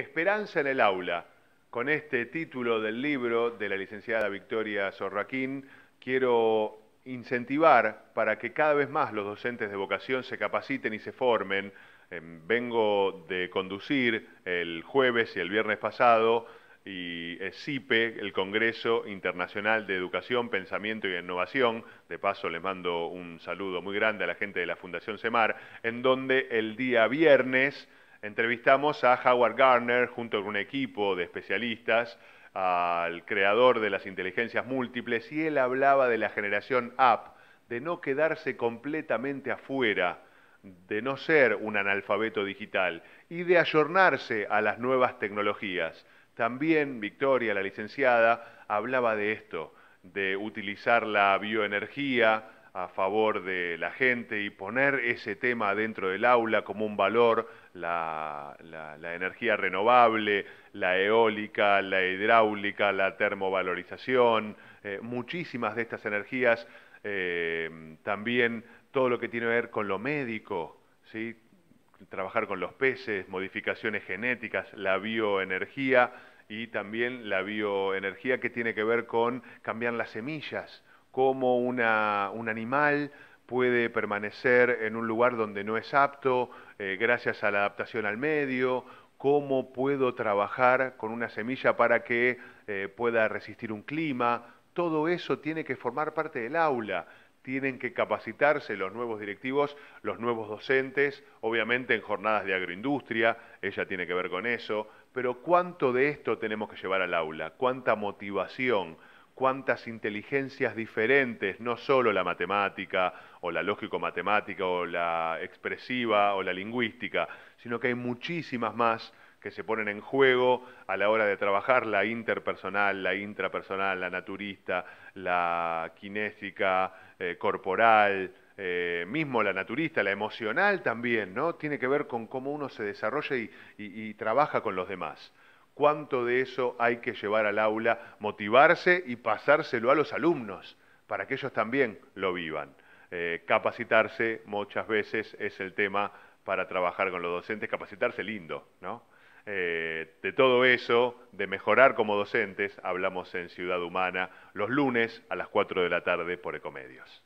Esperanza en el aula. Con este título del libro de la licenciada Victoria Sorraquín, quiero incentivar para que cada vez más los docentes de vocación se capaciten y se formen. Eh, vengo de conducir el jueves y el viernes pasado y CIPE, el Congreso Internacional de Educación, Pensamiento y Innovación, de paso les mando un saludo muy grande a la gente de la Fundación Semar, en donde el día viernes Entrevistamos a Howard Garner junto con un equipo de especialistas, al creador de las inteligencias múltiples, y él hablaba de la generación app, de no quedarse completamente afuera, de no ser un analfabeto digital y de ayornarse a las nuevas tecnologías. También Victoria, la licenciada, hablaba de esto, de utilizar la bioenergía, a favor de la gente y poner ese tema dentro del aula como un valor, la, energía renovable, la eólica, la hidráulica, la termovalorización, eh, muchísimas de estas energías, eh, también todo lo que tiene que ver con lo médico, ¿sí? trabajar con los peces, modificaciones genéticas, la bioenergía y también la bioenergía que tiene que ver con cambiar las semillas, cómo un animal puede permanecer en un lugar donde no es apto eh, gracias a la adaptación al medio, cómo puedo trabajar con una semilla para que eh, pueda resistir un clima. Todo eso tiene que formar parte del aula. Tienen que capacitarse los nuevos directivos, los nuevos docentes, obviamente en jornadas de agroindustria, ella tiene que ver con eso, pero ¿cuánto de esto tenemos que llevar al aula? ¿Cuánta motivación? cuántas inteligencias diferentes, no solo la matemática o la lógico-matemática o la expresiva o la lingüística, sino que hay muchísimas más que se ponen en juego a la hora de trabajar la interpersonal, la intrapersonal, la naturista, la kinésica, eh, corporal, eh, mismo la naturista, la emocional también, ¿no? Tiene que ver con cómo uno se desarrolla y trabaja con los demás cuánto de eso hay que llevar al aula, motivarse y pasárselo a los alumnos para que ellos también lo vivan. Eh, capacitarse muchas veces es el tema para trabajar con los docentes, capacitarse lindo, ¿no? Eh, de todo eso, de mejorar como docentes, hablamos en Ciudad Humana los lunes a las 4 de la tarde por Ecomedios.